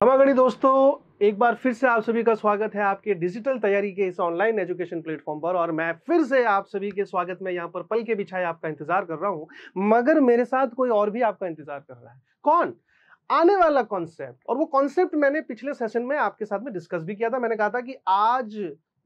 हमागणी दोस्तों एक बार फिर से आप सभी का स्वागत है आपके डिजिटल तैयारी के इस ऑनलाइन एजुकेशन प्लेटफॉर्म पर और मैं फिर से आप सभी के स्वागत में यहाँ पर पल के बिछाए आपका इंतजार कर रहा हूँ मगर मेरे साथ कोई और भी आपका इंतजार कर रहा है कौन आने वाला कॉन्सेप्ट और वो कॉन्सेप्ट मैंने पिछले सेशन में आपके साथ में डिस्कस भी किया था मैंने कहा था कि आज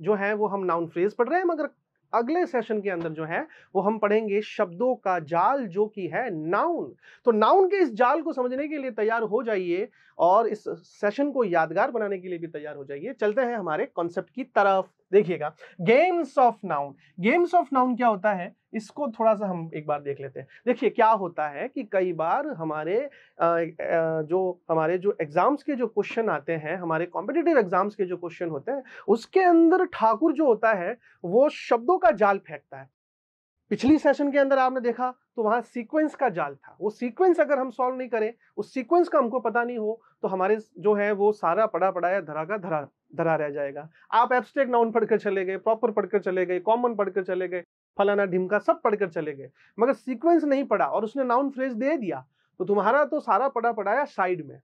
जो है वो हम नाउन फ्रेज पढ़ रहे हैं मगर अगले सेशन के अंदर जो है वो हम पढ़ेंगे शब्दों का जाल जो कि है नाउन तो नाउन के इस जाल को समझने के लिए तैयार हो जाइए और इस सेशन को यादगार बनाने के लिए भी तैयार हो जाइए चलते हैं हमारे कॉन्सेप्ट की तरफ देखिएगा games of noun games of noun क्या होता है इसको थोड़ा सा हम एक बार देख लेते हैं देखिए क्या होता है कि कई बार हमारे जो हमारे जो एग्ज़ाम्स के जो क्वेश्चन आते हैं हमारे कॉम्पिटेटिव एग्ज़ाम्स के जो क्वेश्चन होते हैं उसके अंदर ठाकुर जो होता है वो शब्दों का जाल फेंकता है पिछली सेशन के अंदर आपने देखा तो वहां सीक्वेंस का जाल था वो सीक्वेंस अगर हम सॉल्व नहीं करें उस सीक्वेंस का हमको पता नहीं हो तो हमारे जो है वो सारा पड़ा पड़ाया धरा का धरा धरा रह जाएगा आप एब्स्ट्रैक्ट नाउन पढ़कर चले गए प्रॉपर पढ़कर चले गए कॉमन पढ़कर चले गए फलाना ढिमका सब पढ़कर चले गए मगर सीक्वेंस नहीं पढ़ा और उसने नाउन फ्रेज दे दिया तो तुम्हारा तो सारा पड़ा पढ़ाया साइड में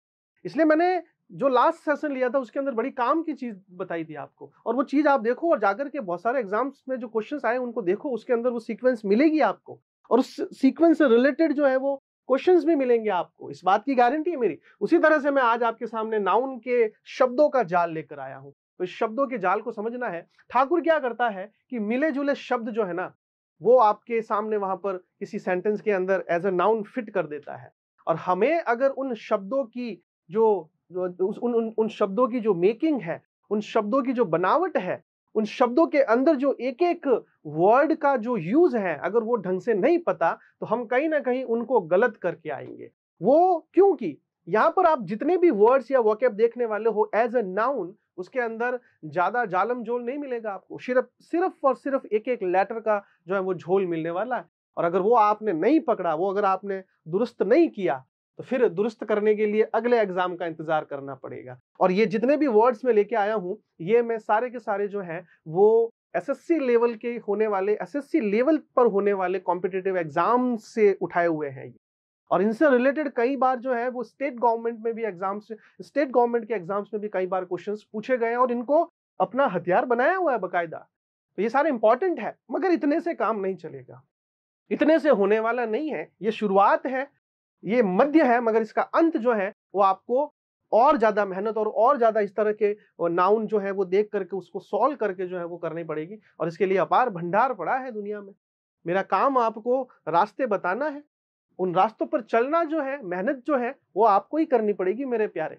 इसलिए मैंने जो लास्ट सेशन लिया था उसके अंदर बड़ी काम की चीज बताई थी आपको और वो चीज आप देखो और जाकर के बहुत सारे एग्जाम्स में जो क्वेश्चंस आए उनको देखो उसके अंदर वो सीक्वेंस मिलेगी आपको और उस सीक्वेंस से रिलेटेड जो है वो क्वेश्चंस भी मिलेंगे आपको इस बात की गारंटी है मेरी उसी तरह से मैं आज आपके सामने नाउन के शब्दों का जाल लेकर आया हूँ तो इस शब्दों के जाल को समझना है ठाकुर क्या करता है कि मिले जुले शब्द जो है ना वो आपके सामने वहां पर किसी सेंटेंस के अंदर एज अ नाउन फिट कर देता है और हमें अगर उन शब्दों की जो उस उन उन उन शब्दों की जो मेकिंग है उन शब्दों की जो बनावट है उन शब्दों के अंदर जो एक एक वर्ड का जो यूज है अगर वो ढंग से नहीं पता तो हम कहीं ना कहीं उनको गलत करके आएंगे वो क्योंकि यहाँ पर आप जितने भी वर्ड्स या वॉकअप देखने वाले हो एज ए नाउन उसके अंदर ज़्यादा जालम झोल नहीं मिलेगा आपको सिर्फ सिर्फ और सिर्फ एक एक लेटर का जो है वो झोल मिलने वाला है और अगर वो आपने नहीं पकड़ा वो अगर आपने दुरुस्त नहीं किया तो फिर दुरुस्त करने के लिए अगले एग्जाम का इंतजार करना पड़ेगा और ये जितने भी वर्ड्स में लेके आया हूँ ये मैं सारे के सारे जो हैं वो एसएससी लेवल के होने वाले एसएससी लेवल पर होने वाले कॉम्पिटेटिव एग्जाम से उठाए हुए हैं ये और इनसे रिलेटेड कई बार जो है वो स्टेट गवर्नमेंट में भी एग्जाम्स स्टेट गवर्नमेंट के एग्जाम्स में भी कई बार क्वेश्चंस पूछे गए हैं और इनको अपना हथियार बनाया हुआ है बकायदा तो ये सारे इंपॉर्टेंट है मगर इतने से काम नहीं चलेगा इतने से होने वाला नहीं है ये शुरुआत है ये मध्य है मगर इसका अंत जो है वो आपको और ज्यादा मेहनत और और ज्यादा इस तरह के नाउन जो है वो देख करके उसको सॉल्व करके जो है वो करनी पड़ेगी और इसके लिए अपार भंडार पड़ा है दुनिया में मेरा काम आपको रास्ते बताना है उन रास्तों पर चलना जो है मेहनत जो है वो आपको ही करनी पड़ेगी मेरे प्यारे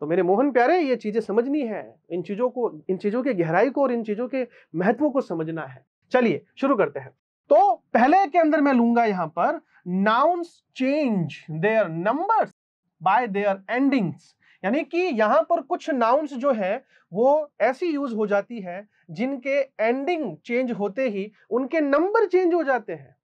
तो मेरे मोहन प्यारे ये चीजें समझनी है इन चीजों को इन चीजों के गहराई को और इन चीजों के महत्व को समझना है चलिए शुरू करते हैं तो पहले के अंदर मैं लूंगा यहां पर nouns change their numbers by their endings यानी कि यहां पर कुछ नाउन्स जो है वो ऐसी यूज हो जाती है जिनके एंडिंग चेंज होते ही उनके नंबर चेंज हो जाते हैं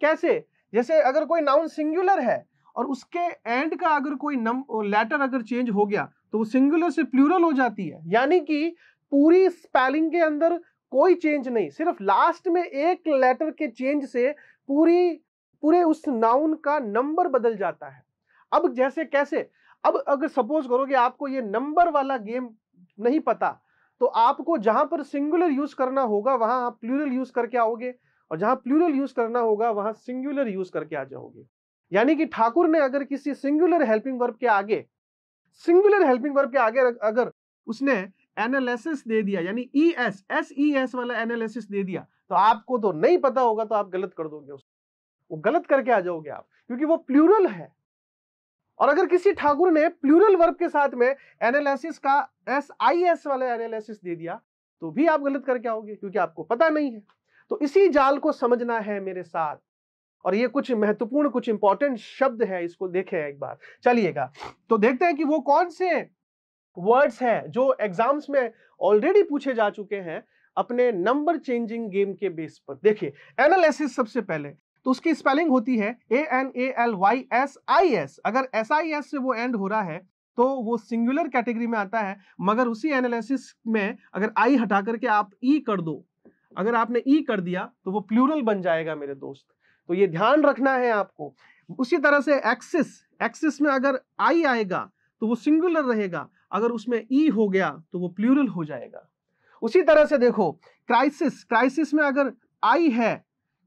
कैसे जैसे अगर कोई नाउन सिंगुलर है और उसके एंड का अगर कोई नम लेटर अगर चेंज हो गया तो वो सिंगुलर से प्लूरल हो जाती है यानी कि पूरी स्पेलिंग के अंदर कोई चेंज नहीं सिर्फ लास्ट में एक लेटर के चेंज से पूरी पूरे उस नाउन का नंबर बदल जाता है अब जैसे कैसे अब अगर सपोज करो कि आपको ये नंबर वाला गेम नहीं पता तो आपको जहां पर सिंगुलर यूज करना होगा वहां आप प्लूरल यूज करके आओगे और जहां प्लूरल यूज करना होगा वहां सिंगुलर यूज करके आ जाओगे यानी कि ठाकुर ने अगर किसी सिंगुलर हेल्पिंग वर्ब के आगे सिंगुलर हेल्पिंग वर्ब के आगे अगर उसने एनालिसिस दे दिया यानी E S S E S वाला एनालिसिस दे दिया तो आपको तो नहीं पता होगा तो आप गलत कर दोगे उसको वो गलत करके आ जाओगे आप क्योंकि वो प्लूरल है और अगर किसी ठाकुर ने प्लूरल वर्ब के साथ में एनालिसिस का एस आई एस वाला एनालिसिस दे दिया तो भी आप गलत करके आओगे क्योंकि आपको पता नहीं है तो इसी जाल को समझना है मेरे साथ और ये कुछ महत्वपूर्ण कुछ इंपॉर्टेंट शब्द है इसको देखे एक बार चलिएगा तो देखते हैं कि वो कौन से वर्ड्स हैं जो एग्जाम्स में ऑलरेडी पूछे जा चुके हैं अपने नंबर चेंजिंग गेम के बेस पर देखिए एनालिसिस सबसे पहले तो उसकी स्पेलिंग होती है A N A L Y S I S अगर एस आई एस से वो एंड हो रहा है तो वो सिंगुलर कैटेगरी में आता है मगर उसी एनालिसिस में अगर आई हटा करके आप ई e कर दो अगर आपने ई e कर दिया तो वो प्लूरल बन जाएगा मेरे दोस्त तो ये ध्यान रखना है आपको उसी तरह से एक्सिस एक्सिस में अगर आई आएगा तो वो सिंगुलर रहेगा अगर उसमें ई e हो गया तो वो प्लूरल हो जाएगा उसी तरह से देखो क्राइसिस क्राइसिस में अगर आई है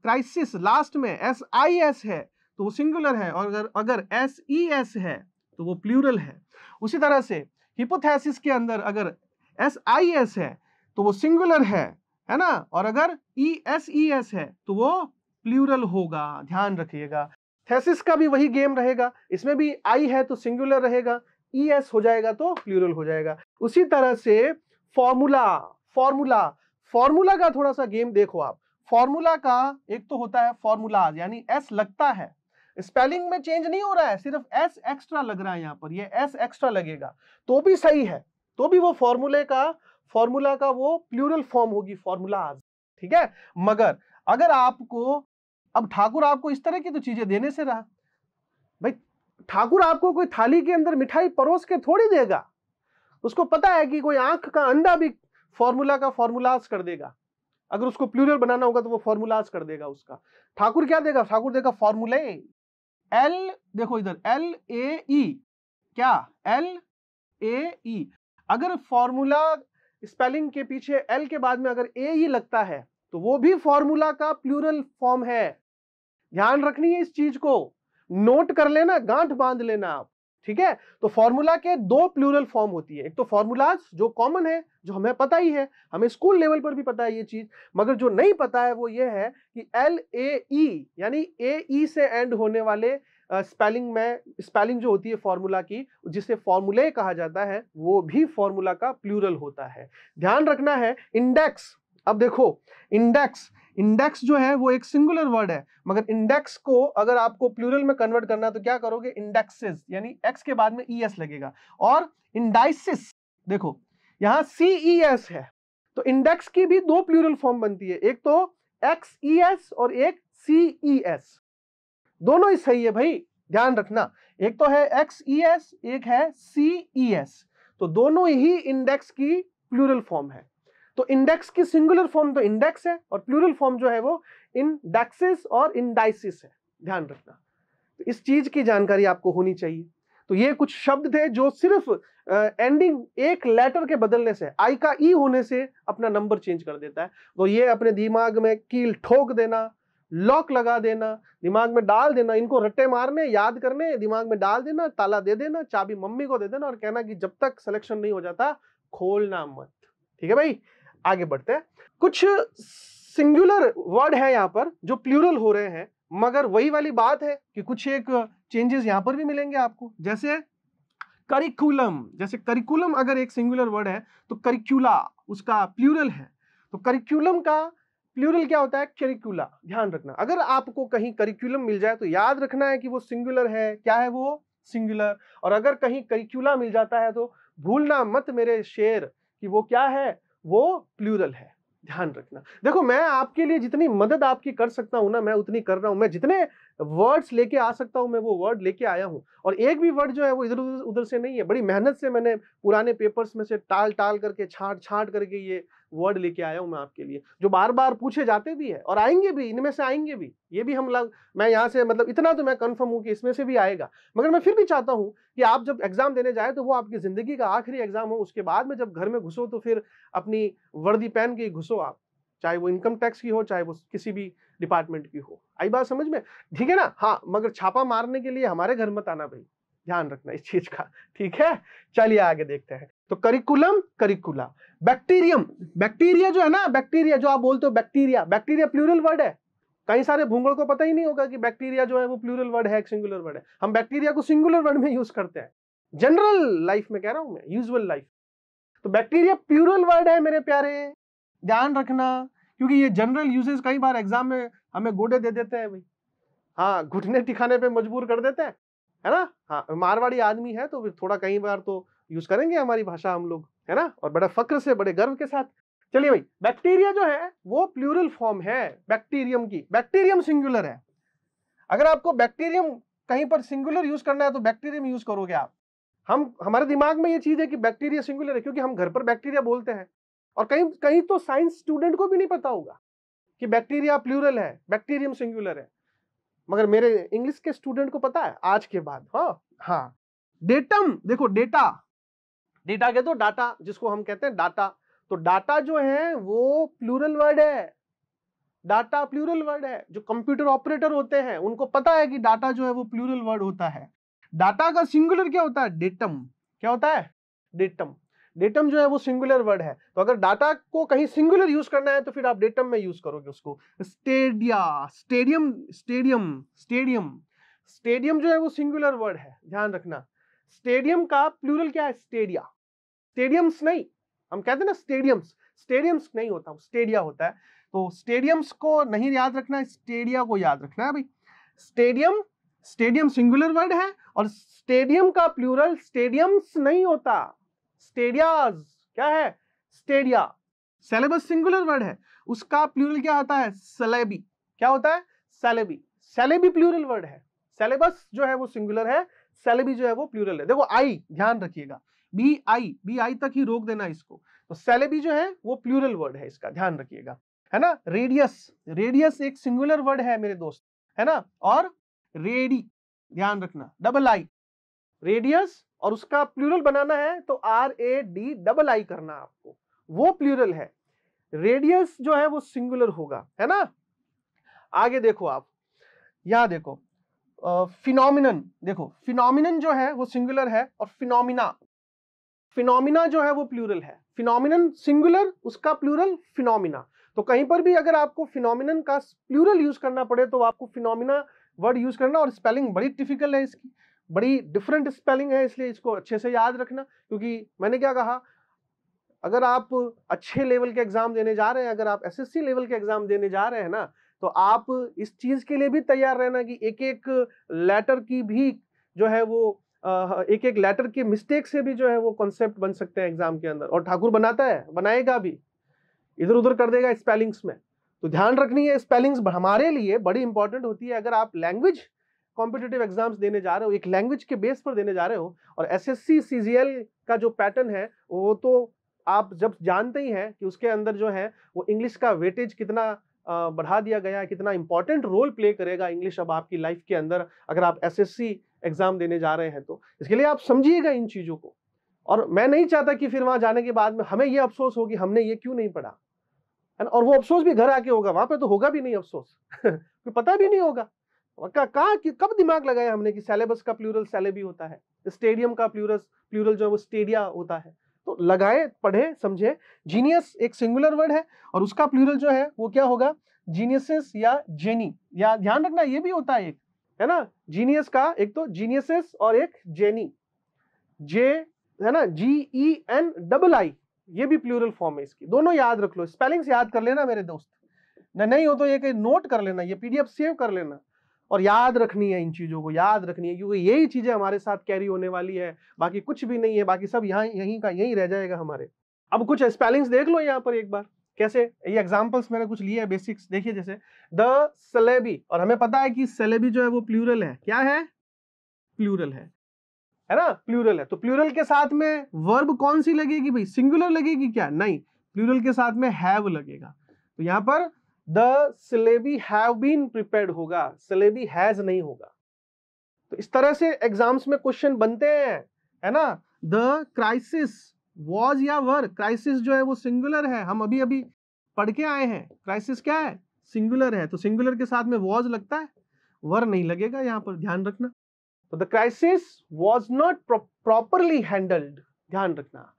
क्राइसिस लास्ट में एस आई एस है तो वो सिंगुलर है और अगर अगर एस ई एस है तो वो प्लूरल है उसी तरह से हिपोथेसिस के अंदर अगर एस आई एस है तो वो सिंगुलर है है ना और अगर ई एस ई एस है तो वो प्लूरल होगा ध्यान रखिएगा थेसिस का भी वही गेम रहेगा इसमें भी आई है तो सिंगुलर रहेगा ई e एस हो जाएगा तो प्लूरल हो जाएगा उसी तरह से फॉर्मूला फॉर्मूला फॉर्मूला का थोड़ा सा गेम देखो आप फॉर्मूला का एक तो होता है फॉर्मूला यानी एस लगता है स्पेलिंग में चेंज नहीं हो रहा है सिर्फ एस एक्स्ट्रा लग रहा है यहाँ पर ये एस एक्स्ट्रा लगेगा तो भी सही है तो भी वो फॉर्मूले का फॉर्मूला का वो प्लूरल फॉर्म होगी फॉर्मूलाज ठीक है मगर अगर आपको अब ठाकुर आपको इस तरह की तो चीजें देने से रहा ठाकुर आपको कोई थाली के अंदर मिठाई परोस के थोड़ी देगा उसको पता है कि कोई आंख का अंडा भी फॉर्मूला का फॉर्मूलाज कर देगा अगर उसको प्लूरल बनाना होगा तो वो फॉर्मूलाज कर देगा उसका ठाकुर क्या देगा ठाकुर देगा फॉर्मूले एल देखो इधर एल ए ई क्या एल ए ई अगर फॉर्मूला स्पेलिंग के पीछे एल के बाद में अगर ए ई लगता है तो वो भी फॉर्मूला का प्लूरल फॉर्म है ध्यान रखनी है इस चीज को नोट कर लेना गांठ बांध लेना आप ठीक है तो फॉर्मूला के दो प्लूरल फॉर्म होती है एक तो फॉर्मूलाज जो कॉमन है जो हमें पता ही है हमें स्कूल लेवल पर भी पता है ये चीज मगर जो नहीं पता है वो ये है कि एल ए ई यानी ए ई e से एंड होने वाले स्पेलिंग में स्पेलिंग जो होती है फॉर्मूला की जिसे फॉर्मूले कहा जाता है वो भी फॉर्मूला का प्लूरल होता है ध्यान रखना है इंडेक्स अब देखो इंडेक्स इंडेक्स जो है वो एक सिंगुलर वर्ड है मगर इंडेक्स को अगर आपको प्लूरल में कन्वर्ट करना है तो क्या करोगे इंडेक्सेस यानी एक्स के बाद में ई e एस लगेगा और इंडाइसिस देखो यहां सी ई e एस है तो इंडेक्स की भी दो प्लूरल फॉर्म बनती है एक तो एक्स ई एस और एक सी ई एस दोनों ही सही है भाई ध्यान रखना एक तो है एक्स ई एस एक है सी ई एस तो दोनों ही इंडेक्स की प्लूरल फॉर्म है तो इंडेक्स की सिंगुलर फॉर्म तो इंडेक्स है और प्लूरल फॉर्म जो है वो इंडेक्सिस और इंडाइसिस है ध्यान रखना तो इस चीज की जानकारी आपको होनी चाहिए तो ये कुछ शब्द थे जो सिर्फ एंडिंग एक लेटर के बदलने से आई का ई e होने से अपना नंबर चेंज कर देता है तो ये अपने दिमाग में कील ठोक देना लॉक लगा देना दिमाग में डाल देना इनको रट्टे मारने याद करने दिमाग में डाल देना ताला दे देना चाबी मम्मी को दे देना और कहना कि जब तक सिलेक्शन नहीं हो जाता खोलना मत ठीक है भाई आगे बढ़ते हैं कुछ सिंगुलर वर्ड है यहाँ पर जो प्लूरल हो रहे हैं मगर वही वाली बात है कि कुछ एक चेंजेस यहाँ पर भी मिलेंगे आपको जैसे करिकुलम जैसे करिकुलम अगर एक सिंगुलर वर्ड है तो करिक्यूला उसका प्लूरल है तो करिकुलम का प्लूरल क्या होता है करिकुला ध्यान रखना अगर आपको कहीं करिकुलम मिल जाए तो याद रखना है कि वो सिंगुलर है क्या है वो सिंगुलर और अगर कहीं करिक्यूला मिल जाता है तो भूलना मत मेरे शेर कि वो क्या है वो प्लूरल है ध्यान रखना देखो मैं आपके लिए जितनी मदद आपकी कर सकता हूँ ना मैं उतनी कर रहा हूँ मैं जितने वर्ड्स लेके आ सकता हूँ मैं वो वर्ड लेके आया हूँ और एक भी वर्ड जो है वो इधर उधर उधर से नहीं है बड़ी मेहनत से मैंने पुराने पेपर्स में से टाल टाल करके छाट छाट करके ये वर्ड लेके आया हूं मैं आपके लिए जो बार बार पूछे जाते भी है और आएंगे भी इनमें से आएंगे भी ये भी हम लग मैं यहाँ से मतलब इतना तो मैं कंफर्म हूँ कि इसमें से भी आएगा मगर मैं फिर भी चाहता हूँ कि आप जब एग्जाम देने जाए तो वो आपकी ज़िंदगी का आखिरी एग्जाम हो उसके बाद में जब घर में घुसो तो फिर अपनी वर्दी पहन के घुसो आप चाहे वो इनकम टैक्स की हो चाहे वो किसी भी डिपार्टमेंट की हो आई बात समझ में ठीक है ना हाँ मगर छापा मारने के लिए हमारे घर मत आना भाई ध्यान रखना इस चीज का ठीक है चलिए आगे देखते हैं तो करिकुलम करिकुला बैक्टीरियम बैक्टीरिया जो है ना बैक्टीरिया जो आप बोलते हो बैक्टीरिया बैक्टीरिया प्लूरल वर्ड है कई सारे भूंगल को पता ही नहीं होगा कि बैक्टीरिया जो है वो प्लूरल वर्ड है सिंगुलर वर्ड है हम बैक्टीरिया को सिंगुलर वर्ड में यूज करते हैं जनरल लाइफ में कह रहा हूं मैं यूजुअल लाइफ तो बैक्टीरिया प्लूरल वर्ड है मेरे प्यारे ध्यान रखना क्योंकि ये जनरल यूजेज कई बार एग्जाम में हमें गोडे दे देते हैं भाई हाँ घुटने दिखाने पे मजबूर कर देते हैं है ना हाँ मारवाड़ी आदमी है तो थोड़ा कई बार तो यूज करेंगे हमारी भाषा हम लोग है ना और बड़े फक्र से बड़े गर्व के साथ चलिए भाई बैक्टीरिया जो है वो प्लूरल फॉर्म है बैक्टीरियम की बैक्टीरियम सिंगुलर है अगर आपको बैक्टीरियम कहीं पर सिंगुलर यूज करना है तो बैक्टीरियम यूज करोगे आप हम हमारे दिमाग में ये चीज है कि बैक्टीरिया सिंगुलर है क्योंकि हम घर पर बैक्टीरिया बोलते हैं और कहीं कहीं तो साइंस स्टूडेंट को भी नहीं पता होगा कि बैक्टीरिया प्लूरल है बैक्टीरियम सिंगुलर है मगर मेरे इंग्लिश के स्टूडेंट को पता है आज के बाद हाँ हाँ डेटम देखो डेटा डेटा कहते हो डाटा जिसको हम कहते हैं डाटा तो डाटा जो है वो प्लूरल वर्ड है डाटा प्लूरल वर्ड है जो कंप्यूटर ऑपरेटर होते हैं उनको पता है कि डाटा जो है वो प्लूरल वर्ड होता है डाटा का सिंगुलर क्या होता है डेटम क्या होता है डेटम डेटम जो है वो सिंगुलर वर्ड है तो अगर डाटा को कहीं सिंगुलर यूज करना है तो फिर आप डेटम में यूज करोगे उसको stadia stadium stadium stadium stadium जो है वो सिंगुलर वर्ड है ध्यान रखना स्टेडियम का प्लूरल क्या है स्टेडिया स्टेडियम्स नहीं हम कहते ना स्टेडियम्स स्टेडियम्स नहीं होता स्टेडिया होता है तो स्टेडियम्स को नहीं याद रखना स्टेडिया को याद रखना है भाई स्टेडियम स्टेडियम सिंगुलर वर्ड है और स्टेडियम का प्लूरल स्टेडियम्स नहीं होता स्टेडियाज क्या है स्टेडिया सेलेबस सिंगुलर वर्ड है उसका प्लूरल क्या होता है सेलेबी क्या होता है सेलेबी सेलेबी प्लूरल वर्ड है सेलेबस जो है वो सिंगुलर है सेलेबी जो है वो प्लूरल है देखो आई ध्यान रखिएगा बी आई बी आई तक ही रोक देना इसको तो सेलेबी जो है वो प्लूरल वर्ड है इसका ध्यान रखिएगा है ना रेडियस रेडियस एक सिंगुलर वर्ड है मेरे दोस्त है ना और रेडी ध्यान रखना डबल आई रेडियस और उसका प्लूरल बनाना है तो R A D double I करना आपको वो प्लूरल है रेडियस जो है वो सिंगुलर होगा है ना आगे देखो आप यहां देखो फिनोमिनन देखो फिनोमिन जो है वो सिंगुलर है और फिनोमिना फिनोमिना जो है वो प्लूरल है फिनोमिन सिंगुलर उसका प्लूरल फिनोमिना तो कहीं पर भी अगर आपको फिनोमिन का प्लूरल यूज करना पड़े तो आपको फिनोमिना वर्ड यूज करना और स्पेलिंग बड़ी डिफिकल्ट है इसकी बड़ी डिफरेंट स्पेलिंग है इसलिए इसको अच्छे से याद रखना क्योंकि मैंने क्या कहा अगर आप अच्छे लेवल के एग्जाम देने जा रहे हैं अगर आप एसएससी लेवल के एग्जाम देने जा रहे हैं ना तो आप इस चीज के लिए भी तैयार रहना कि एक एक लेटर की भी जो है वो एक एक लेटर की मिस्टेक से भी जो है वो कॉन्सेप्ट बन सकते हैं एग्जाम के अंदर और ठाकुर बनाता है बनाएगा भी इधर उधर कर देगा स्पेलिंग्स में तो ध्यान रखनी है स्पेलिंग्स हमारे लिए बड़ी इंपॉर्टेंट होती है अगर आप लैंग्वेज कॉम्पिटेटिव एग्जाम्स देने जा रहे हो एक लैंग्वेज के बेस पर देने जा रहे हो और एस एस का जो पैटर्न है वो तो आप जब जानते ही हैं कि उसके अंदर जो है वो इंग्लिश का वेटेज कितना बढ़ा दिया गया है कितना इंपॉर्टेंट रोल प्ले करेगा इंग्लिश अब आपकी लाइफ के अंदर अगर आप एसएससी एग्ज़ाम देने जा रहे हैं तो इसके लिए आप समझिएगा इन चीज़ों को और मैं नहीं चाहता कि फिर वहाँ जाने के बाद में हमें ये अफसोस हो कि हमने ये क्यों नहीं पढ़ा और वो अफसोस भी घर आके होगा वहाँ पर तो होगा भी नहीं अफसोस पता भी नहीं होगा कहा कि कब दिमाग लगाया हमने कि सेलेबस का प्लूरल सेलेबी होता है स्टेडियम का प्लूरस प्लूरल जो है वो स्टेडिया होता है तो लगाए पढ़े समझे जीनियस एक सिंगुलर वर्ड है और उसका प्लूरल जो है वो क्या होगा जीनियसेस या जेनी या ध्यान रखना ये भी होता है एक है ना जीनियस का एक तो जीनियसेस और एक जेनी जे है ना जी ई एन डबल आई ये भी प्लूरल फॉर्म है इसकी दोनों याद रख लो स्पेलिंग्स याद कर लेना मेरे दोस्त नहीं हो तो ये नोट कर लेना ये पीडीएफ सेव कर लेना और याद रखनी है इन चीज़ों को याद रखनी है क्योंकि यही चीज़ें हमारे साथ कैरी होने वाली है बाकी कुछ भी नहीं है बाकी सब यहाँ यहीं का यहीं रह जाएगा हमारे अब कुछ स्पेलिंग्स देख लो यहाँ पर एक बार कैसे ये एग्जाम्पल्स मैंने कुछ लिए है बेसिक्स देखिए जैसे द सलेबी और हमें पता है कि सलेबी जो है वो प्लूरल है क्या है प्लूरल है है ना प्लूरल है तो प्लूरल के साथ में वर्ब कौन सी लगेगी भाई सिंगुलर लगेगी क्या नहीं प्लूरल के साथ में हैव लगेगा तो यहाँ पर the syllabi have been prepare होगा सिलेबी हैज नहीं होगा तो इस तरह से एग्जाम्स में क्वेश्चन बनते हैं है ना द क्राइसिस वॉज या वर क्राइसिस जो है वो सिंगुलर है हम अभी अभी पढ़ के आए हैं क्राइसिस क्या है सिंगुलर है तो सिंगुलर के साथ में वॉज लगता है वर नहीं लगेगा यहाँ पर ध्यान रखना तो the crisis was not properly handled ध्यान रखना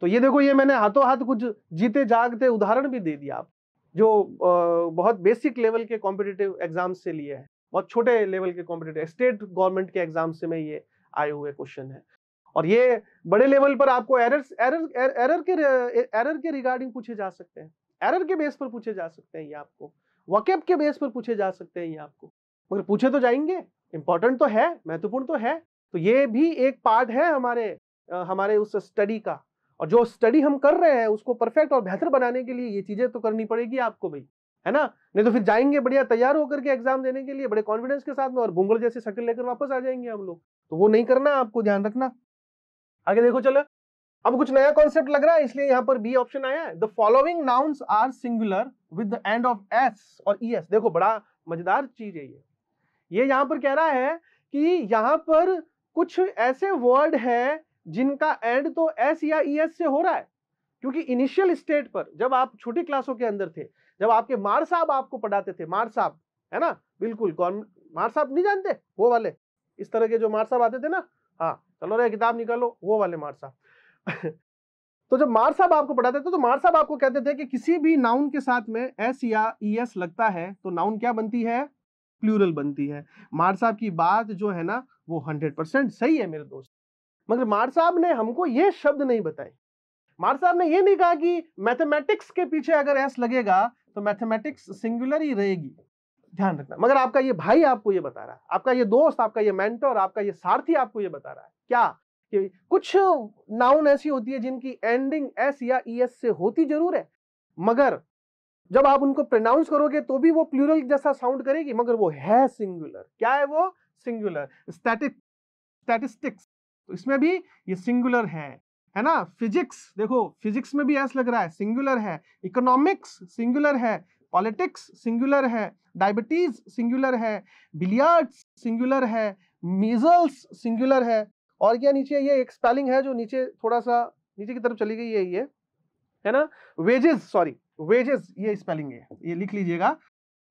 तो ये देखो ये मैंने हाथों हाथ कुछ जीते जागते उदाहरण भी दे दिया आप जो बहुत बेसिक लेवल के कॉम्पिटेटिव एग्जाम से लिए हैं बहुत छोटे लेवल के कॉम्पिटेटिव स्टेट गवर्नमेंट के एग्जाम से में ये आए हुए क्वेश्चन है और ये बड़े लेवल पर आपको एरर एरर एरर के एरर के रिगार्डिंग पूछे जा सकते हैं एरर के बेस पर पूछे जा सकते हैं ये आपको वकेब के बेस पर पूछे जा सकते हैं ये आपको मगर पूछे तो जाएंगे इंपॉर्टेंट तो है महत्वपूर्ण तो है तो ये भी एक पार्ट है हमारे हमारे उस स्टडी का और जो स्टडी हम कर रहे हैं उसको परफेक्ट और बेहतर बनाने के लिए ये चीजें तो करनी पड़ेगी आपको भाई है ना नहीं तो फिर जाएंगे बढ़िया तैयार होकर के एग्जाम देने के लिए बड़े कॉन्फिडेंस के साथ में और बुंगल जैसे शक्ल लेकर वापस आ जाएंगे हम लोग तो वो नहीं करना आपको ध्यान रखना आगे देखो चलो अब कुछ नया कॉन्सेप्ट लग रहा है इसलिए यहाँ पर बी ऑप्शन आया है the following nouns are singular with the end of S और ई e एस देखो बड़ा मजेदार चीज है ये ये यहाँ पर कह रहा है कि यहाँ पर कुछ ऐसे वर्ड है जिनका एंड तो एस या ई e एस से हो रहा है क्योंकि इनिशियल स्टेट पर जब आप छोटी क्लासों के अंदर थे जब आपके मार साहब आपको पढ़ाते थे मार साहब है ना बिल्कुल कौन मार साहब नहीं जानते वो वाले इस तरह के जो मार साहब आते थे ना हाँ चलो रे किताब निकालो वो वाले मार साहब तो जब मार साहब आपको पढ़ाते थे तो मार साहब आपको कहते थे कि किसी भी नाउन के साथ में एस या ई e एस लगता है तो नाउन क्या बनती है प्लूरल बनती है मार साहब की बात जो है ना वो हंड्रेड परसेंट सही है मेरे दोस्त मगर मार साहब ने हमको ये शब्द नहीं बताए मार साहब ने ये नहीं कहा कि मैथमेटिक्स के पीछे अगर एस लगेगा तो मैथमेटिक्स सिंगुलर ही रहेगी ध्यान रखना मगर आपका ये भाई आपको ये बता रहा है आपका ये दोस्त आपका ये मेंटर आपका ये सारथी आपको ये बता रहा है क्या कि कुछ नाउन ऐसी होती है जिनकी एंडिंग एस या ई एस से होती जरूर है मगर जब आप उनको प्रोनाउंस करोगे तो भी वो प्लूरल जैसा साउंड करेगी मगर वो है सिंगुलर क्या है वो सिंगुलर स्टैटिक स्टैटिस्टिक्स तो इसमें भी ये सिंगुलर है है ना फिजिक्स देखो फिजिक्स में भी ऐसा लग रहा है सिंगुलर है इकोनॉमिक्स सिंगुलर है पॉलिटिक्स सिंगुलर है डायबिटीज सिंगुलर है बिलियर्ड्स सिंगुलर है मीजल्स सिंगुलर है और क्या नीचे ये एक स्पेलिंग है जो नीचे थोड़ा सा नीचे की तरफ चली गई है ये है ना वेजेस सॉरी वेजेस ये स्पेलिंग है ये लिख लीजिएगा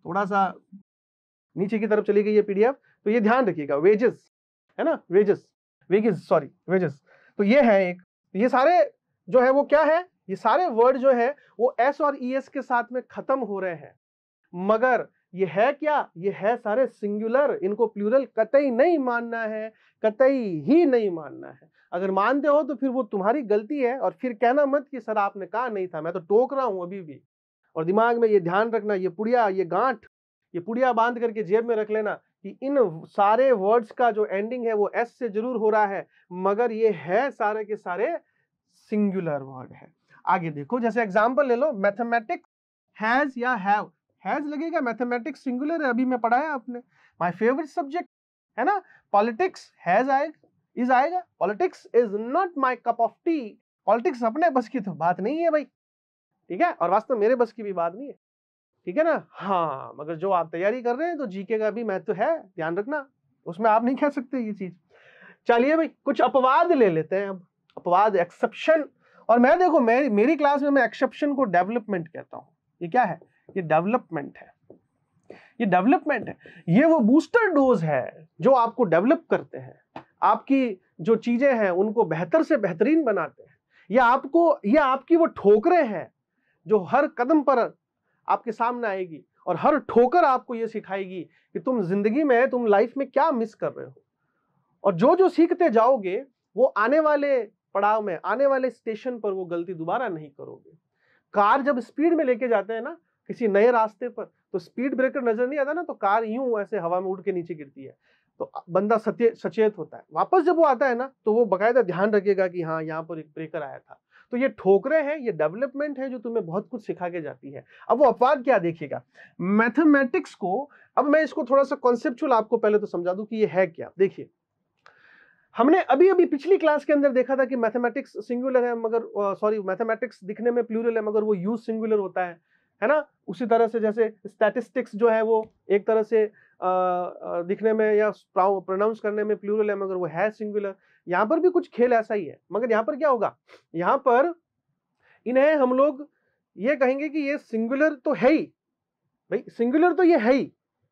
थोड़ा सा नीचे की तरफ चली गई है पीडीएफ तो ये ध्यान रखिएगा वेजेस है ना वेजेस वेजेस सॉरी वेजेस तो ये है एक ये सारे जो है वो क्या है ये सारे वर्ड जो है वो एस और ई e एस के साथ में खत्म हो रहे हैं मगर ये है क्या ये है सारे सिंगुलर इनको प्लूरल कतई नहीं मानना है कतई ही नहीं मानना है अगर मानते हो तो फिर वो तुम्हारी गलती है और फिर कहना मत कि सर आपने कहा नहीं था मैं तो टोक रहा हूं अभी भी और दिमाग में ये ध्यान रखना ये पुड़िया ये गांठ ये पुड़िया बांध करके जेब में रख लेना कि इन सारे वर्ड्स का जो एंडिंग है वो एस से जरूर हो रहा है मगर ये है सारे के सारे सिंगुलर वर्ड है आगे देखो जैसे एग्जाम्पल ले लो मैथमेटिक्स हैज या हैव हैज लगेगा मैथमेटिक्स सिंगुलर है अभी मैं पढ़ाया आपने माय फेवरेट सब्जेक्ट है ना पॉलिटिक्स हैज आएगा इज आएगा politics is not my cup of tea politics अपने बस की तो बात नहीं है भाई ठीक है और वास्तव मेरे बस की भी बात नहीं है ठीक है ना हाँ मगर जो आप तैयारी कर रहे हैं तो जीके का भी महत्व है ध्यान रखना उसमें आप नहीं कह सकते ये चीज चलिए भाई कुछ अपवाद ले लेते हैं अब अपवाद एक्सेप्शन और मैं देखो मेरी मेरी क्लास में मैं एक्सेप्शन को डेवलपमेंट कहता हूँ ये क्या है ये डेवलपमेंट है ये डेवलपमेंट है ये वो बूस्टर डोज है जो आपको डेवलप करते हैं आपकी जो चीजें हैं उनको बेहतर से बेहतरीन बनाते हैं या आपको ये आपकी वो ठोकरें हैं जो हर कदम पर आपके सामने आएगी और हर ठोकर आपको यह सिखाएगी कि तुम जिंदगी में तुम लाइफ में क्या मिस कर रहे हो और जो जो सीखते जाओगे वो आने वाले पड़ाव में आने वाले स्टेशन पर वो गलती दोबारा नहीं करोगे कार जब स्पीड में लेके जाते हैं ना किसी नए रास्ते पर तो स्पीड ब्रेकर नजर नहीं आता ना तो कार यूं ऐसे हवा में उड़ के नीचे गिरती है तो बंदा सचेत होता है वापस जब वो आता है ना तो वो बाकायदा ध्यान रखेगा कि हाँ यहाँ पर एक ब्रेकर आया था तो ये ठोकरे हैं ये डेवलपमेंट है जो तुम्हें बहुत कुछ सिखा के जाती है अब वो अपवाद क्या देखिएगा मैथमेटिक्स को अब मैं इसको थोड़ा सा कॉन्सेप्चुअल आपको पहले तो समझा दूं कि ये है क्या देखिए हमने अभी अभी पिछली क्लास के अंदर देखा था कि मैथमेटिक्स सिंगुलर है मगर सॉरी मैथमेटिक्स दिखने में प्लूरल है मगर वो यूज सिंगुलर होता है है ना उसी तरह से जैसे स्टैटिस्टिक्स जो है वो एक तरह से आ, दिखने में या प्रोनाउंस करने में प्लूरल है मगर वो है सिंगुलर यहां पर भी कुछ खेल ऐसा ही है मगर यहां पर क्या होगा यहां पर इन्हें हम लोग ये कहेंगे कि ये सिंगुलर तो है ही भाई सिंगुलर तो ये है ही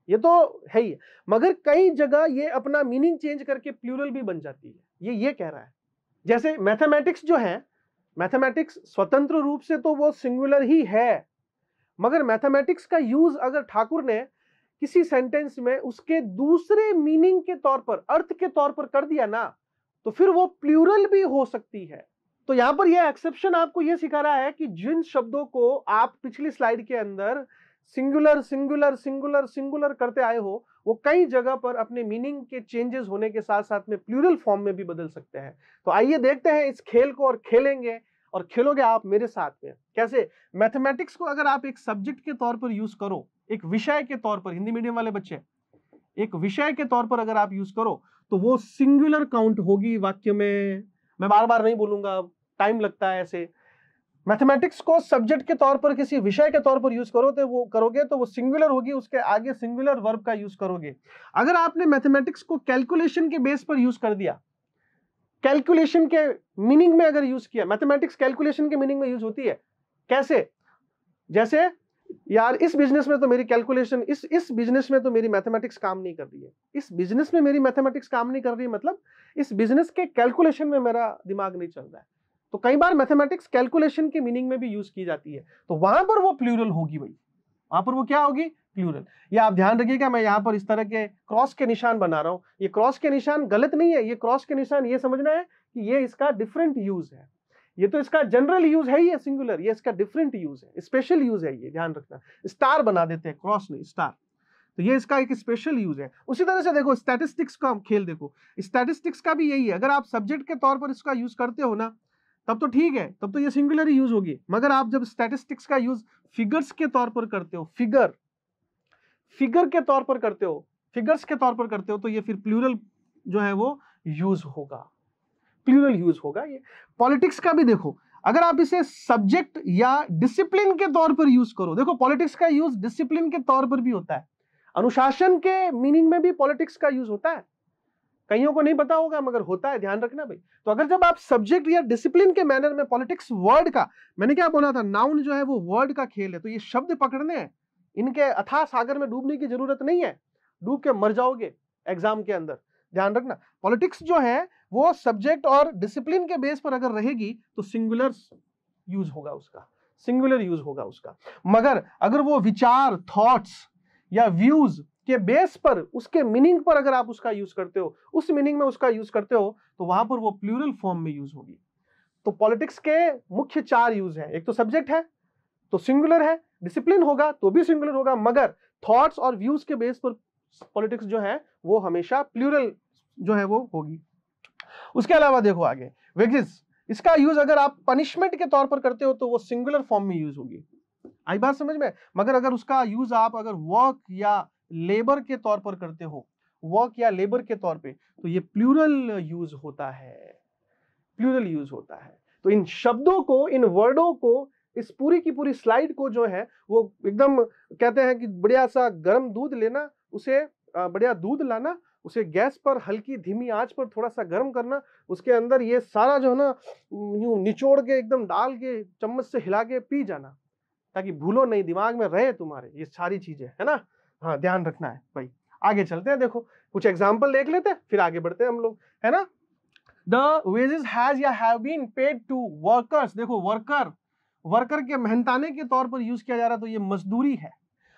ये तो है ही मगर कई जगह ये अपना मीनिंग चेंज करके प्लूरल भी बन जाती है ये ये कह रहा है जैसे मैथमेटिक्स जो है मैथमेटिक्स स्वतंत्र रूप से तो वो सिंगुलर ही है मगर मैथमेटिक्स का यूज अगर ठाकुर ने किसी सेंटेंस में उसके दूसरे मीनिंग के तौर पर अर्थ के तौर पर कर दिया ना तो फिर वो प्लूरल भी हो सकती है तो यहां पर ये एक्सेप्शन आपको ये सिखा रहा है कि जिन शब्दों को आप पिछली स्लाइड के अंदर सिंगुलर सिंगुलर सिंगुलर सिंगुलर करते आए हो वो कई जगह पर अपने मीनिंग के चेंजेस होने के साथ साथ में प्लूरल फॉर्म में भी बदल सकते हैं तो आइए देखते हैं इस खेल को और खेलेंगे और खेलोगे आप मेरे साथ में कैसे मैथमेटिक्स को अगर आप एक सब्जेक्ट के तौर पर यूज करो एक विषय के तौर पर हिंदी मीडियम वाले बच्चे एक विषय के तौर पर अगर आप यूज करो तो वो सिंगुलर काउंट होगी वाक्य में मैं बार बार नहीं बोलूंगा टाइम लगता है ऐसे मैथमेटिक्स को सब्जेक्ट के तौर पर किसी विषय के तौर पर यूज करो तो वो करोगे तो वो सिंगुलर होगी उसके आगे सिंगुलर वर्ब का यूज करोगे अगर आपने मैथमेटिक्स को कैलकुलेशन के बेस पर यूज कर दिया कैलकुलेशन के मीनिंग में अगर यूज किया मैथमेटिक्स कैलकुलेशन के मीनिंग में यूज होती है कैसे जैसे यार इस बिजनेस में तो मेरी कैलकुलेशन इस इस बिजनेस में तो मेरी मैथमेटिक्स काम नहीं कर रही है इस बिजनेस में मेरी मैथमेटिक्स काम नहीं कर रही है मतलब इस बिजनेस के कैलकुलेशन में मेरा दिमाग नहीं चल रहा है तो कई बार मैथमेटिक्स कैलकुलेशन की मीनिंग में भी यूज की जाती है तो वहां पर वो प्लूरल होगी भाई वहां पर वो क्या होगी प्लूरल या आप ध्यान रखिएगा मैं यहाँ पर इस तरह के क्रॉस के निशान बना रहा हूँ ये क्रॉस के निशान गलत नहीं है ये क्रॉस के निशान ये समझना है कि ये इसका डिफरेंट यूज है ये तो इसका जनरल यूज है ही है सिंगुलर ये इसका डिफरेंट यूज है स्पेशल यूज है ये ध्यान रखना स्टार बना देते हैं क्रॉस नहीं स्टार तो ये इसका एक स्पेशल यूज है उसी तरह से देखो स्टैटिस्टिक्स का खेल देखो स्टैटिस्टिक्स का भी यही है अगर आप सब्जेक्ट के तौर पर इसका यूज करते हो ना तब तो ठीक है तब तो ये सिंगुलर ही यूज होगी मगर आप जब स्टैटिस्टिक्स का यूज फिगर्स के तौर पर करते हो फिगर फिगर के तौर पर करते हो फिगर्स के तौर पर करते हो तो ये फिर प्लूरल जो है वो यूज होगा प्लूरल यूज होगा ये पॉलिटिक्स का भी देखो अगर आप इसे सब्जेक्ट या डिसिप्लिन के तौर पर यूज करो देखो पॉलिटिक्स का यूज डिसिप्लिन के तौर पर भी होता है अनुशासन के मीनिंग में भी पॉलिटिक्स का यूज होता है कईयों को नहीं पता होगा मगर होता है ध्यान रखना भाई तो अगर जब आप सब्जेक्ट या डिसिप्लिन के मैनर में पॉलिटिक्स वर्ड का मैंने क्या बोला था नाउन जो है वो वर्ड का खेल है तो ये शब्द पकड़ने हैं इनके अथा सागर में डूबने की जरूरत नहीं है डूब के मर जाओगे एग्जाम के अंदर ध्यान रखना पॉलिटिक्स जो है वो सब्जेक्ट और डिसिप्लिन के बेस पर अगर रहेगी तो सिंगुलर यूज होगा उसका सिंगुलर यूज होगा उसका मगर अगर वो विचार थॉट्स या व्यूज के बेस पर उसके मीनिंग पर अगर आप उसका यूज करते हो उस मीनिंग में उसका यूज करते हो तो वहां पर वो प्लूरल फॉर्म में यूज होगी तो पॉलिटिक्स के मुख्य चार यूज हैं एक तो सब्जेक्ट है तो सिंगुलर है डिसिप्लिन होगा तो भी सिंगुलर होगा मगर थॉट्स और व्यूज के बेस पर पॉलिटिक्स जो है वो हमेशा प्लूरल जो है वो होगी उसके अलावा देखो आगे वेगिस इसका यूज अगर आप पनिशमेंट के तौर पर करते हो तो वो सिंगुलर फॉर्म में यूज होगी आई बात समझ में मगर अगर उसका यूज आप अगर वर्क या लेबर के तौर पर करते हो वर्क या लेबर के तौर पे तो ये प्लूरल यूज होता है प्लूरल यूज होता है तो इन शब्दों को इन वर्डों को इस पूरी की पूरी स्लाइड को जो है वो एकदम कहते हैं कि बढ़िया सा गर्म दूध लेना उसे बढ़िया दूध लाना उसे गैस पर हल्की धीमी आंच पर थोड़ा सा गर्म करना उसके अंदर ये सारा जो है ना यूँ निचोड़ के एकदम डाल के चम्मच से हिला के पी जाना ताकि भूलो नहीं दिमाग में रहे तुम्हारे ये सारी चीज़ें है ना हाँ ध्यान रखना है भाई आगे चलते हैं देखो कुछ एग्जाम्पल देख लेते हैं फिर आगे बढ़ते हैं हम लोग है ना द वेजेस हैज या have been paid to workers देखो वर्कर वर्कर के मेहनताने के तौर पर यूज किया जा रहा है तो ये मजदूरी है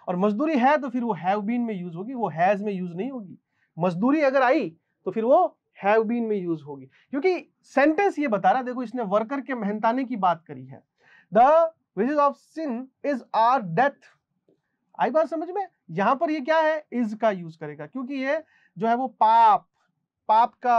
और मजदूरी है तो फिर वो हैव बीन में यूज होगी वो हैज में यूज नहीं होगी मजदूरी अगर आई तो फिर वो हैव बीन में यूज होगी क्योंकि सेंटेंस ये बता रहा है देखो इसने वर्कर के मेहनताने की बात करी है the wages of sin is are death आई बात समझ में यहां पर ये क्या है इज का यूज करेगा क्योंकि ये जो है वो पाप पाप का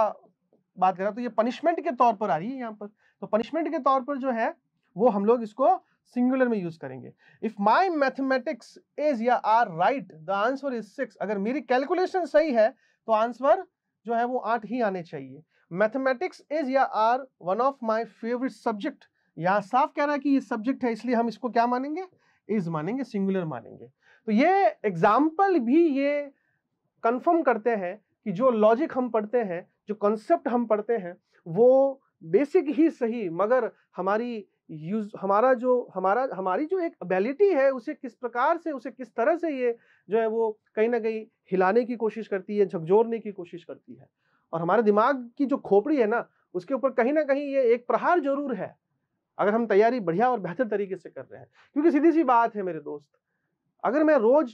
बात कर रहा तो ये पनिशमेंट के तौर पर आ रही है यहां पर तो पनिशमेंट के तौर पर जो है वो हम लोग इसको सिंगुलर में यूज करेंगे इफ माई मैथमेटिक्स इज या are right the answer is six अगर मेरी कैलकुलेशन सही है तो आंसर जो है वो आठ ही आने चाहिए मैथमेटिक्स इज या are one of my favourite subject यहाँ साफ कह रहा है कि ये सब्जेक्ट है इसलिए हम इसको क्या मानेंगे इज मानेंगे सिंगुलर मानेंगे तो ये एग्जाम्पल भी ये कन्फर्म करते हैं कि जो लॉजिक हम पढ़ते हैं जो कॉन्सेप्ट हम पढ़ते हैं वो बेसिक ही सही मगर हमारी यूज हमारा जो हमारा हमारी जो एक एबिलिटी है उसे किस प्रकार से उसे किस तरह से ये जो है वो कहीं ना कहीं हिलाने की कोशिश करती है झकझोरने की कोशिश करती है और हमारे दिमाग की जो खोपड़ी है ना उसके ऊपर कहीं ना कहीं ये एक प्रहार जरूर है अगर हम तैयारी बढ़िया और बेहतर तरीके से कर रहे हैं क्योंकि सीधी सी बात है मेरे दोस्त अगर मैं रोज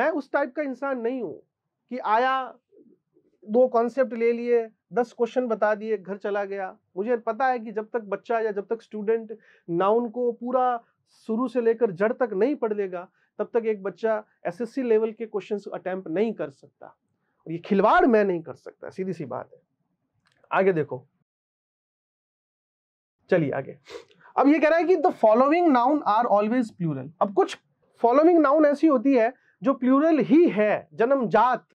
मैं उस टाइप का इंसान नहीं हूँ कि आया दो कॉन्सेप्ट ले लिए दस क्वेश्चन बता दिए घर चला गया मुझे पता है कि जब तक बच्चा या जब तक स्टूडेंट नाउन को पूरा शुरू से लेकर जड़ तक नहीं पढ़ लेगा तब तक एक बच्चा एसएससी लेवल के क्वेश्चन अटैम्प्ट नहीं कर सकता और ये खिलवाड़ मैं नहीं कर सकता सीधी सी बात है आगे देखो चलिए आगे अब ये कह रहा है कि the following noun are always plural अब कुछ फॉलोइंग नाउन ऐसी होती है जो प्लूरल ही है जन्मजात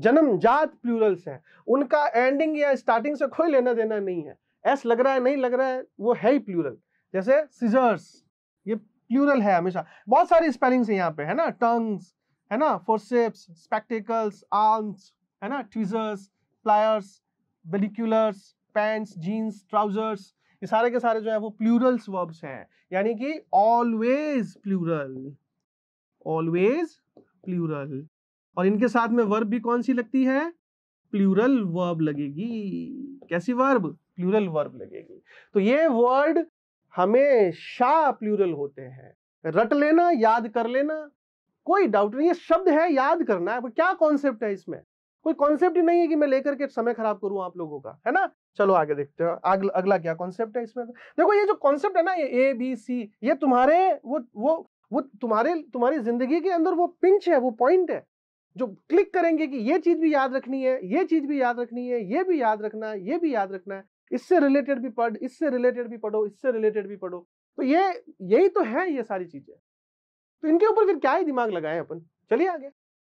जन्मजात प्लूरल्स हैं उनका एंडिंग या स्टार्टिंग से कोई लेना देना नहीं है एस लग रहा है नहीं लग रहा है वो है ही प्लूरल जैसे सीजर्स ये प्लूरल है हमेशा बहुत सारी स्पेलिंग्स है यहाँ पे है ना टंग्स है ना फोरसेप्स स्पेक्टिकल्स आर्म्स है ना tweezers pliers binoculars pants jeans trousers ये सारे के सारे जो है वो प्लूरल्स वर्ब्स हैं यानी कि ऑलवेज प्लूरल ऑलवेज प्लूरल और इनके साथ में वर्ब भी कौन सी लगती है प्लूरल वर्ब लगेगी कैसी वर्ब प्लूरल वर्ब लगेगी तो ये वर्ड हमेशा प्लूरल होते हैं रट लेना याद कर लेना कोई डाउट नहीं ये शब्द है याद करना है क्या कॉन्सेप्ट है इसमें कोई कॉन्सेप्ट ही नहीं है कि मैं लेकर के समय खराब करूं आप लोगों का है ना चलो आगे देखते हैं अगल, अगला क्या कॉन्सेप्ट है इसमें देखो ये जो कॉन्सेप्ट है ना ये ए बी सी ये तुम्हारे वो वो वो तुम्हारे तुम्हारी जिंदगी के अंदर वो पिंच है वो पॉइंट है जो क्लिक करेंगे कि ये चीज़ भी याद रखनी है ये चीज़ भी याद रखनी है ये भी याद रखना है ये भी याद रखना है इससे रिलेटेड भी पढ़ इससे रिलेटेड भी पढ़ो इससे रिलेटेड भी पढ़ो तो ये यही तो है ये सारी चीज़ें तो इनके ऊपर फिर क्या ही दिमाग लगाए अपन चलिए आगे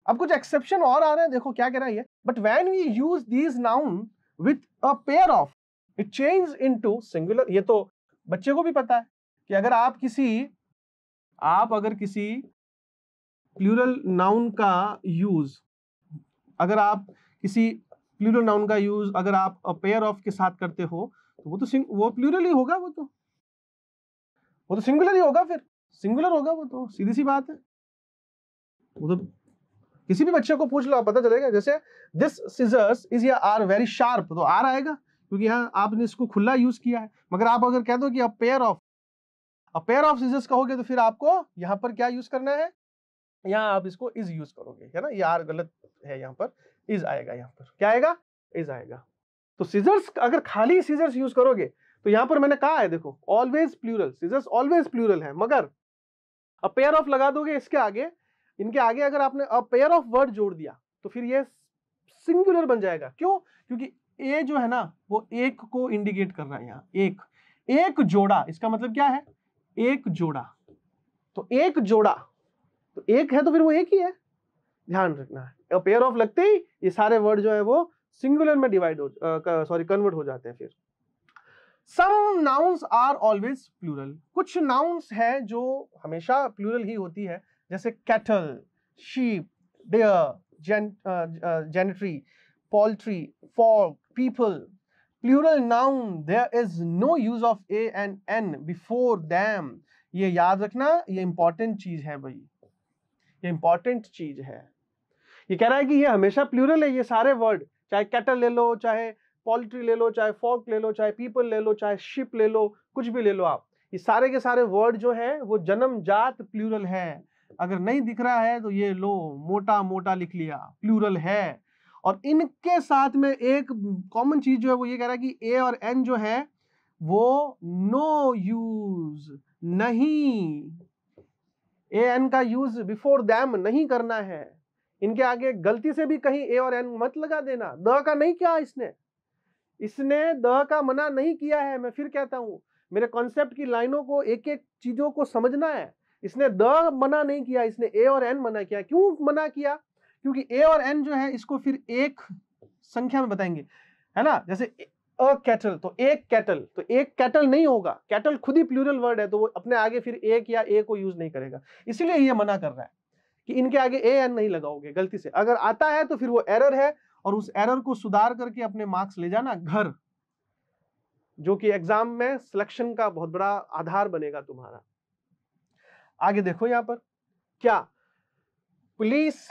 अब कुछ एक्सेप्शन और आ रहे हैं देखो क्या कह रहा है but when we use these noun with a pair of it change into singular ये तो बच्चे को भी पता है कि अगर आप किसी आप अगर किसी प्लूरल नाउन का यूज़ अगर आप किसी प्लूरल नाउन का यूज़ अगर आप पेयर ऑफ के साथ करते हो तो वो तो सिंग वो प्लूरल ही होगा वो तो वो तो सिंगुलर ही होगा फिर सिंगुलर होगा वो तो सीधी सी बात है वो तो किसी भी बच्चे को पूछ लो पता चलेगा जैसे दिस सीजर्स इज या आर वेरी शार्प तो आर आएगा क्योंकि यहाँ आपने इसको खुला यूज किया है मगर आप अगर कह दो कि a pair of a pair of scissors कहोगे तो फिर आपको यहाँ पर क्या यूज करना है यहाँ आप इसको इज यूज करोगे है ना यार गलत है यहाँ पर इज आएगा यहाँ पर क्या आएगा इज आएगा तो सीजर्स अगर खाली सीजर्स यूज करोगे तो यहाँ पर मैंने कहा है देखो always plural scissors always plural है मगर अब पेयर ऑफ लगा दोगे इसके आगे इनके आगे अगर आपने अब पेयर ऑफ वर्ड जोड़ दिया तो फिर ये सिंगुलर बन जाएगा क्यों क्योंकि ए जो है ना वो एक को इंडिकेट कर रहा है यहाँ एक एक जोड़ा इसका मतलब क्या है एक जोड़ा तो एक जोड़ा तो एक है तो फिर वो एक ही है ध्यान रखना है पेयर ऑफ लगते ही ये सारे वर्ड जो है वो सिंगुलर में डिवाइड हो सॉरी कन्वर्ट हो जाते हैं फिर some nouns are always plural कुछ नाउन्स हैं जो हमेशा प्लूरल ही होती है जैसे cattle sheep deer gentry poultry folk people plural noun there is no use of a and an before them ये याद रखना ये इंपॉर्टेंट चीज है भाई ये इंपॉर्टेंट चीज है ये कह रहा है कि ये हमेशा प्लूरल है ये सारे वर्ड चाहे कैटल ले लो चाहे पोल्ट्री ले लो चाहे फॉक ले लो चाहे पीपल ले लो चाहे शिप ले लो कुछ भी ले लो आप ये सारे के सारे वर्ड जो है वो जात प्लूरल है अगर नहीं दिख रहा है तो ये लो मोटा मोटा लिख लिया प्लूरल है और इनके साथ में एक कॉमन चीज जो है वो ये कह रहा है कि ए और एन जो है वो नो यूज नहीं ए एन का यूज बिफोर दैम नहीं करना है इनके आगे गलती से भी कहीं ए और एन मत लगा देना द का नहीं किया इसने इसने द का मना नहीं किया है मैं फिर कहता हूं मेरे कॉन्सेप्ट की लाइनों को एक एक चीजों को समझना है इसने द मना नहीं किया इसने ए और एन मना किया क्यों मना किया क्योंकि ए और एन जो है इसको फिर एक संख्या में बताएंगे है ना जैसे अ कैटल तो एक कैटल तो एक कैटल नहीं होगा कैटल खुद ही प्लूरल वर्ड है तो वो अपने आगे फिर एक या ए को यूज नहीं करेगा इसलिए ये मना कर रहा है कि इनके आगे ए एन नहीं लगाओगे गलती से अगर आता है तो फिर वो एरर है और उस एरर को सुधार करके अपने मार्क्स ले जाना घर जो कि एग्जाम में सिलेक्शन का बहुत बड़ा आधार बनेगा तुम्हारा आगे देखो यहां पर क्या पुलिस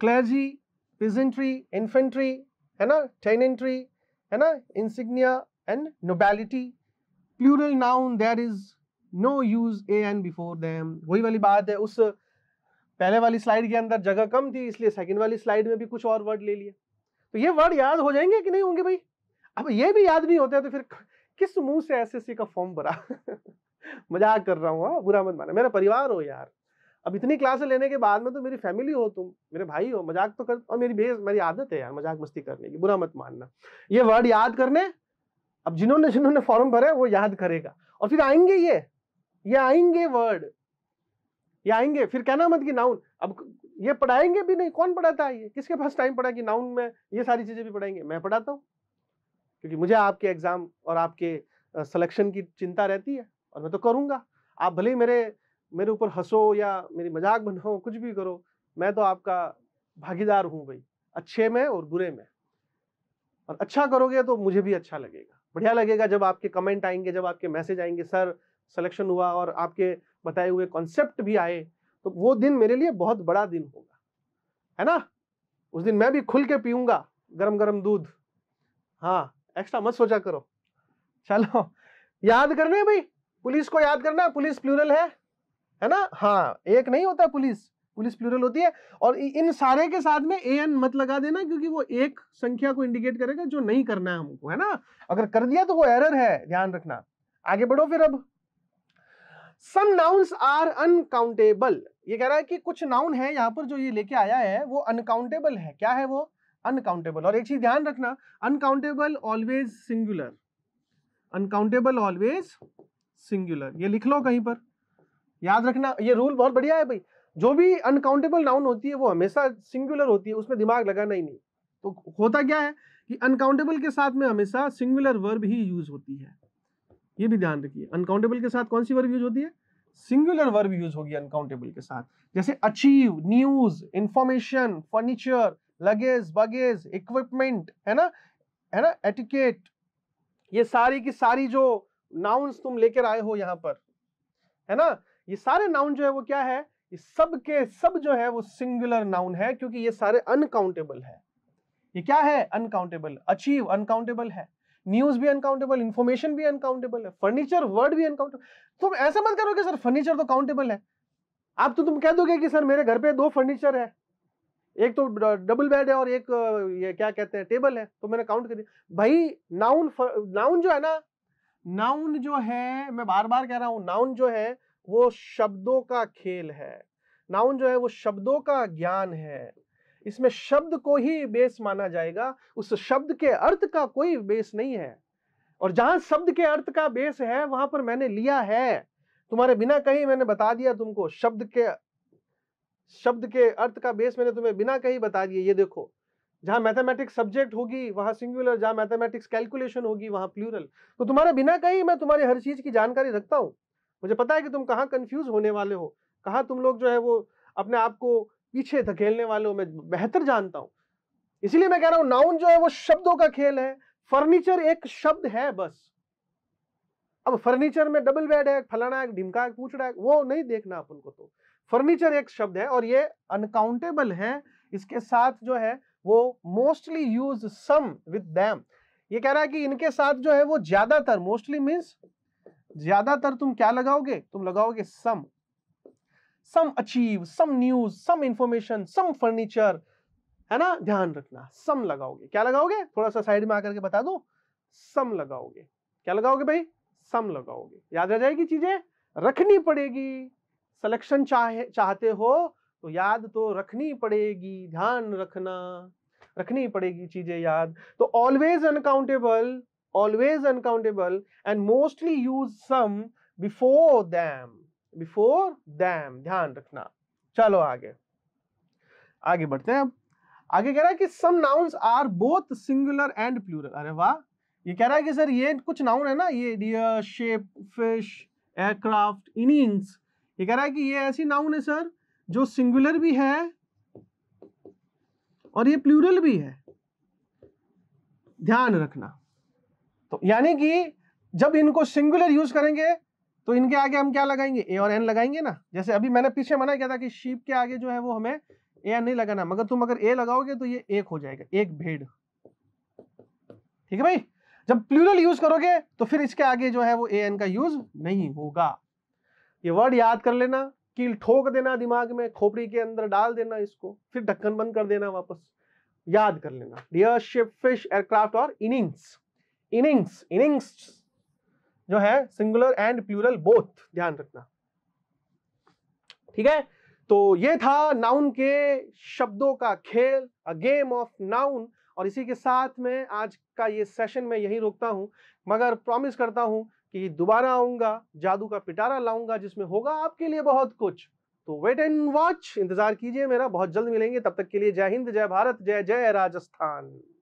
क्लर्जी पिजेंट्री इन्फेंट्री है ना टेनेंट्री है ना insignia and nobility plural noun there is no use a an before them वही वाली बात है उस पहले वाली स्लाइड के अंदर जगह कम थी इसलिए सेकेंड वाली स्लाइड में भी कुछ और वर्ड ले लिए तो ये वर्ड याद हो जाएंगे कि नहीं होंगे भाई अब ये भी याद नहीं होते तो फिर किस मुंह से एस का फॉर्म भरा मजाक कर रहा हूँ हाँ, बुरा मत माना मेरा परिवार हो यार अब इतनी क्लास लेने के बाद में तो मेरी फैमिली हो तुम मेरे भाई हो मजाक तो कर और मेरी बेस मेरी आदत है यार मजाक मस्ती करने की बुरा मत मानना ये वर्ड याद करने अब जिन्होंने जिन्होंने फॉर्म भरा वो याद करेगा और फिर आएंगे ये ये आएंगे वर्ड ये आएंगे फिर कहना मत कि नाउन अब ये पढ़ाएंगे भी नहीं कौन पढ़ाता है ये किसके पास टाइम पड़ा कि नाउन में ये सारी चीजें भी पढ़ाएंगे मैं पढ़ाता हूँ क्योंकि मुझे आपके एग्जाम और आपके सिलेक्शन की चिंता रहती है और मैं तो करूंगा आप भले ही मेरे मेरे ऊपर हंसो या मेरी मजाक बनाओ कुछ भी करो मैं तो आपका भागीदार हूँ भाई अच्छे में और बुरे में और अच्छा करोगे तो मुझे भी अच्छा लगेगा बढ़िया लगेगा जब आपके कमेंट आएंगे जब आपके मैसेज आएंगे सर सिलेक्शन हुआ और आपके बताए हुए कॉन्सेप्ट भी आए तो वो दिन मेरे लिए बहुत बड़ा दिन होगा है ना उस दिन मैं भी खुल के पीऊंगा गरम गरम दूध हाँ एक्स्ट्रा मत सोचा करो चलो याद करना है भाई पुलिस को याद करना पुलिस प्लूरल है है ना हाँ एक नहीं होता पुलिस पुलिस प्लूरल होती है और इन सारे के साथ में ए एन मत लगा देना क्योंकि वो एक संख्या को इंडिकेट करेगा जो नहीं करना है हमको है ना अगर कर दिया तो वो एरर है ध्यान रखना आगे बढ़ो फिर अब सम नाउन्स आर अनकाउंटेबल ये कह रहा है कि कुछ नाउन है यहां पर जो ये लेके आया है वो अनकाउंटेबल है क्या है वो अनकाउंटेबल और एक चीज ध्यान रखना uncountable always singular uncountable always singular ये लिख लो कहीं पर याद रखना ये रूल बहुत बढ़िया है भाई जो भी अनकाउंटेबल नाउन होती है वो हमेशा सिंगुलर होती है उसमें दिमाग लगाना ही नहीं तो होता क्या है कि अनकाउंटेबल के साथ में हमेशा सिंगुलर वर्ब ही यूज होती है ये भी ध्यान रखिए अनकाउंटेबल के साथ कौन सी वर्ब यूज होती है सिंगुलर वर्ब यूज होगी अनकाउंटेबल के साथ जैसे advice news information furniture luggage baggage equipment है ना है ना एटिकेट ये सारी की सारी जो नाउन्स तुम लेकर आए हो यहाँ पर है ना ये सारे नाउन जो है वो क्या है ये सब के सब जो है वो सिंगुलर नाउन है क्योंकि ये सारे अनकाउंटेबल है ये क्या है अनकाउंटेबल अचीव अनकाउंटेबल है न्यूज भी अनकाउंटेबल इंफॉर्मेशन भी अनकाउंटेबल है फर्नीचर वर्ड भी अनकाउंटेबल तुम ऐसे मत करोगे सर फर्नीचर तो काउंटेबल है आप तो तुम कह दोगे कि सर मेरे घर पे दो फर्नीचर है एक तो डबल बेड है और एक ये क्या कहते हैं टेबल है तो मैंने काउंट कर दिया भाई नाउन नाउन जो है ना नाउन जो है मैं बार बार कह रहा हूं नाउन जो है वो शब्दों का खेल है नाउन जो है वो शब्दों का ज्ञान है इसमें शब्द को ही बेस माना जाएगा उस शब्द के अर्थ का कोई बेस नहीं है और जहां शब्द के अर्थ का बेस है वहां पर मैंने लिया है तुम्हारे बिना कहीं मैंने बता दिया तुमको शब्द के शब्द के अर्थ का बेस मैंने तुम्हें बिना कहीं बता दिया ये देखो जहां मैथमेटिक्स सब्जेक्ट होगी वहां सिंगुलर जहां मैथमेटिक्स कैलकुलेशन होगी वहां प्लूरल तो तुम्हारे बिना कहीं मैं तुम्हारी हर चीज की जानकारी रखता हूँ मुझे पता है कि तुम कहाँ कंफ्यूज होने वाले हो कहाँ तुम लोग जो है वो अपने आप को पीछे धकेलने वाले हो मैं बेहतर जानता हूँ इसीलिए मैं कह रहा हूँ नाउन जो है वो शब्दों का खेल है फर्नीचर एक शब्द है बस अब फर्नीचर में डबल बेड है फलाना है ढिमका है पूछ रहा है वो नहीं देखना अपन को तो फर्नीचर एक शब्द है और ये अनकाउंटेबल है इसके साथ जो है वो mostly use some with them ये कह रहा है कि इनके साथ जो है वो ज्यादातर मोस्टली मीन्स ज्यादातर तुम क्या लगाओगे तुम लगाओगे some some advice some news some information some furniture है ना ध्यान रखना सम लगाओगे क्या लगाओगे थोड़ा सा साइड में आकर के बता दो सम लगाओगे क्या लगाओगे भाई सम लगाओगे याद रह जाएगी चीजें रखनी पड़ेगी सिलेक्शन चाहे चाहते हो तो याद तो रखनी पड़ेगी ध्यान रखना रखनी पड़ेगी चीजें याद तो always uncountable always uncountable and mostly use some before them before them ध्यान रखना चलो आगे आगे बढ़ते हैं आगे कह रहा है कि some nouns are both singular and plural अरे वाह ये कह रहा है कि सर ये कुछ नाउन है ना ये deer sheep fish aircraft innings ये कह रहा है कि ये ऐसी नाउन है सर जो सिंगुलर भी है और ये प्लूरल भी है ध्यान रखना तो यानी कि जब इनको सिंगुलर यूज करेंगे तो इनके आगे हम क्या लगाएंगे ए और एन लगाएंगे ना जैसे अभी मैंने पीछे मना किया था कि शीप के आगे जो है वो हमें ए एन नहीं लगाना मगर तुम अगर ए लगाओगे तो ये एक हो जाएगा एक भेड़ ठीक है भाई जब प्लूरल यूज करोगे तो फिर इसके आगे जो है वो ए एन का यूज नहीं होगा ये वर्ड याद कर लेना कील ठोक देना दिमाग में खोपड़ी के अंदर डाल देना इसको फिर ढक्कन बंद कर देना वापस याद कर लेना डियर शिप फिश एयरक्राफ्ट और इनिंग्स इनिंग्स इनिंग्स जो है सिंगुलर एंड प्लूरल बोथ ध्यान रखना ठीक है तो ये था नाउन के शब्दों का खेल अ गेम ऑफ नाउन और इसी के साथ में आज का ये सेशन मैं यही रोकता हूं मगर प्रॉमिस करता हूं कि दोबारा आऊंगा जादू का पिटारा लाऊंगा जिसमें होगा आपके लिए बहुत कुछ तो वेट एंड वॉच इंतजार कीजिए मेरा बहुत जल्द मिलेंगे तब तक के लिए जय हिंद जय भारत जय जय राजस्थान